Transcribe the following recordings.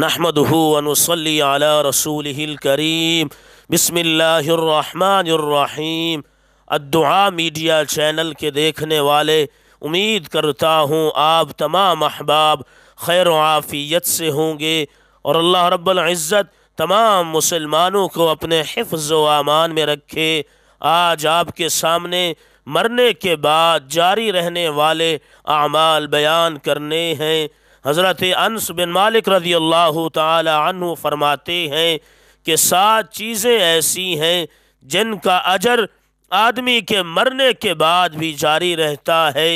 نحمده ونصلی علی رسوله الکریم بسم اللہ الرحمن الرحیم الدعا میڈیا چینل کے دیکھنے والے امید کرتا ہوں آپ تمام احباب خیر و عافیت سے ہوں گے اور اللہ رب العزت تمام مسلمانوں کو اپنے حفظ و آمان میں رکھے آج آپ کے سامنے مرنے کے بعد جاری رہنے والے اعمال بیان کرنے ہیں حضرت انس بن مالک رضی اللہ تعالی عنہ فرماتے ہیں کہ سات چیزیں ایسی ہیں جن کا اجر آدمی کے مرنے کے بعد بھی جاری رہتا ہے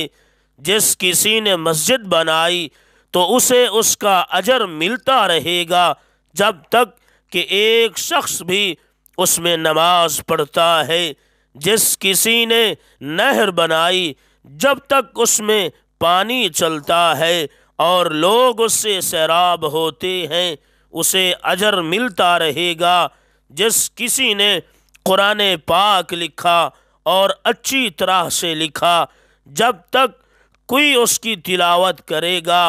جس کسی نے مسجد بنائی تو اسے اس کا اجر ملتا رہے گا جب تک کہ ایک شخص بھی اس میں نماز پڑھتا ہے جس کسی نے نہر بنائی جب تک اس میں پانی چلتا ہے اور لوگ اس سے سیراب ہوتے ہیں اسے اجر ملتا رہے گا جس کسی نے قرآن پاک لکھا اور اچھی طرح سے لکھا جب تک کوئی اس کی تلاوت کرے گا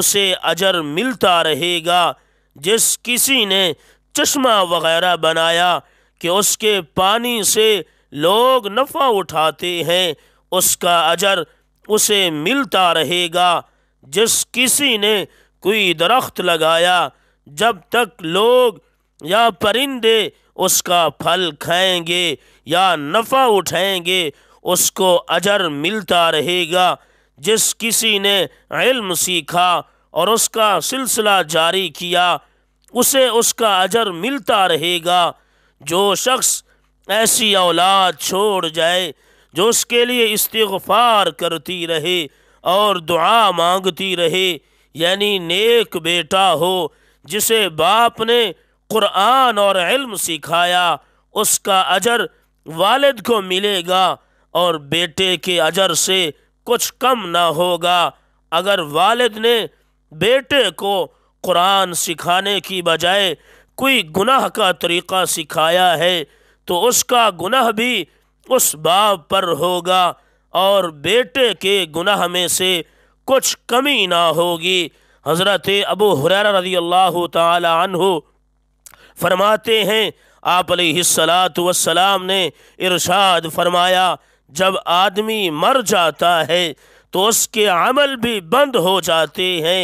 اسے اجر ملتا رہے گا جس کسی نے چشمہ وغیرہ بنایا کہ اس کے پانی سے لوگ نفع اٹھاتے ہیں اس کا اجر اسے ملتا رہے گا جس کسی نے کوئی درخت لگایا جب تک لوگ یا پرندے اس کا پھل کھائیں گے یا نفع اٹھائیں گے اس کو اجر ملتا رہے گا جس کسی نے علم سیکھا اور اس کا سلسلہ جاری کیا اسے اس کا اجر ملتا رہے گا جو شخص ایسی اولاد چھوڑ جائے جو اس کے لیے استغفار کرتی رہے اور دعا مانگتی رہے یعنی نیک بیٹا ہو جسے باپ نے قرآن اور علم سکھایا اس کا اجر والد کو ملے گا اور بیٹے کے اجر سے کچھ کم نہ ہوگا اگر والد نے بیٹے کو قرآن سکھانے کی بجائے کوئی گناہ کا طریقہ سکھایا ہے تو اس کا گناہ بھی اس باپ پر ہوگا اور بیٹے کے گناہ میں سے کچھ کمی نہ ہوگی حضرت ابو حران رضی اللہ تعالی عنہ فرماتے ہیں آپ علیہ السلام نے ارشاد فرمایا جب آدمی مر جاتا ہے تو اس کے عمل بھی بند ہو جاتے ہیں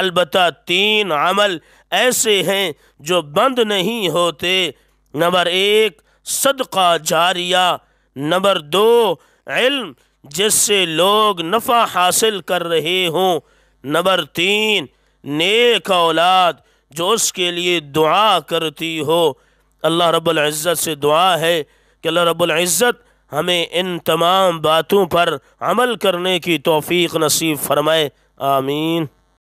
البتہ تین عمل ایسے ہیں جو بند نہیں ہوتے نمبر ایک صدقہ جاریہ نمبر دو علم جس سے لوگ نفع حاصل کر رہے ہوں نمبر تین نیک اولاد جو اس کے لیے دعا کرتی ہو اللہ رب العزت سے دعا ہے کہ اللہ رب العزت ہمیں ان تمام باتوں پر عمل کرنے کی توفیق نصیب فرمائے آمین